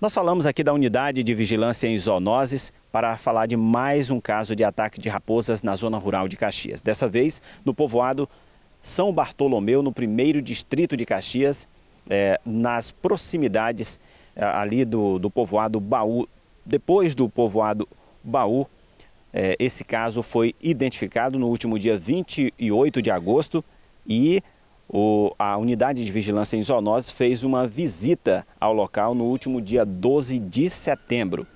Nós falamos aqui da unidade de vigilância em zoonoses para falar de mais um caso de ataque de raposas na zona rural de Caxias. Dessa vez, no povoado São Bartolomeu, no primeiro distrito de Caxias, é, nas proximidades é, ali do, do povoado Baú. Depois do povoado Baú, é, esse caso foi identificado no último dia 28 de agosto e o, a unidade de vigilância em zoonoses fez uma visita ao local no último dia 12 de setembro.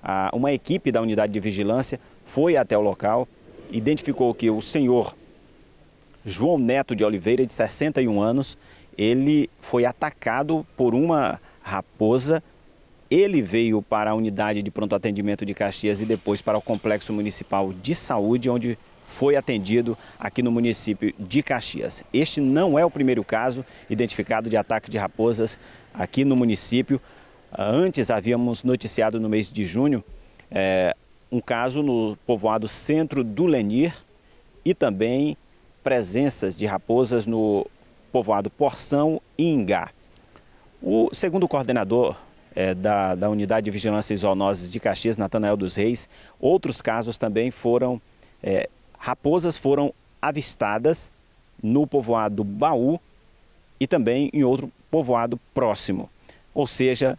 A, uma equipe da unidade de vigilância foi até o local, identificou que o senhor João Neto de Oliveira, de 61 anos, ele foi atacado por uma raposa. Ele veio para a unidade de pronto atendimento de Caxias e depois para o Complexo Municipal de Saúde, onde foi atendido aqui no município de Caxias. Este não é o primeiro caso identificado de ataque de raposas aqui no município. Ah, antes havíamos noticiado no mês de junho é, um caso no povoado centro do Lenir e também presenças de raposas no povoado Porção e Ingá. O segundo coordenador é, da, da, Unidade de Vigilância e Zoonoses de Caxias, Natanael dos Reis, outros casos também foram é, raposas foram avistadas no povoado Baú e também em outro povoado próximo. Ou seja,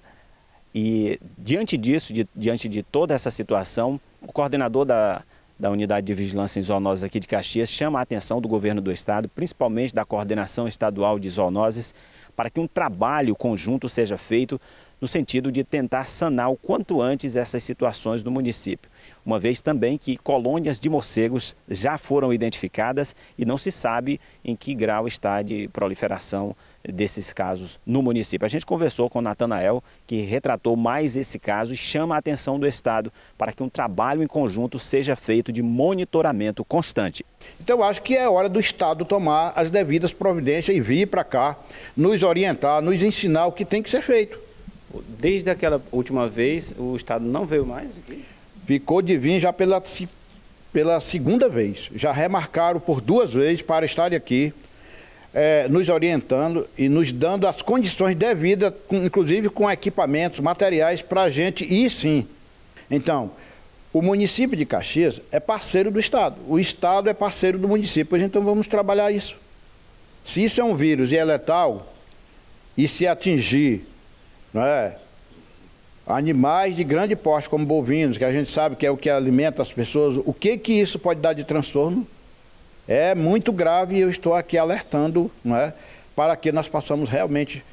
e diante disso, de, diante de toda essa situação, o coordenador da da Unidade de Vigilância em Zoonoses aqui de Caxias chama a atenção do governo do estado, principalmente da coordenação estadual de zoonoses, para que um trabalho conjunto seja feito no sentido de tentar sanar o quanto antes essas situações no município. Uma vez também que colônias de morcegos já foram identificadas e não se sabe em que grau está de proliferação desses casos no município. A gente conversou com o Natanael, que retratou mais esse caso e chama a atenção do Estado para que um trabalho em conjunto seja feito de monitoramento constante. Então, acho que é hora do Estado tomar as devidas providências e vir para cá, nos orientar, nos ensinar o que tem que ser feito. Desde aquela última vez, o Estado não veio mais aqui? Ficou de vir já pela, pela segunda vez. Já remarcaram por duas vezes para estar aqui é, nos orientando e nos dando as condições devidas, inclusive com equipamentos, materiais, para a gente ir sim. Então, o município de Caxias é parceiro do Estado, o Estado é parceiro do município, então vamos trabalhar isso. Se isso é um vírus e é letal, e se atingir é, animais de grande porte, como bovinos, que a gente sabe que é o que alimenta as pessoas, o que, que isso pode dar de transtorno? é muito grave e eu estou aqui alertando não é, para que nós possamos realmente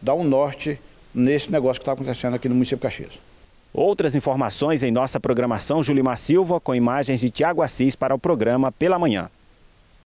dar um norte nesse negócio que está acontecendo aqui no município de Caxias. Outras informações em nossa programação, Julimar Silva, com imagens de Tiago Assis para o programa Pela Manhã.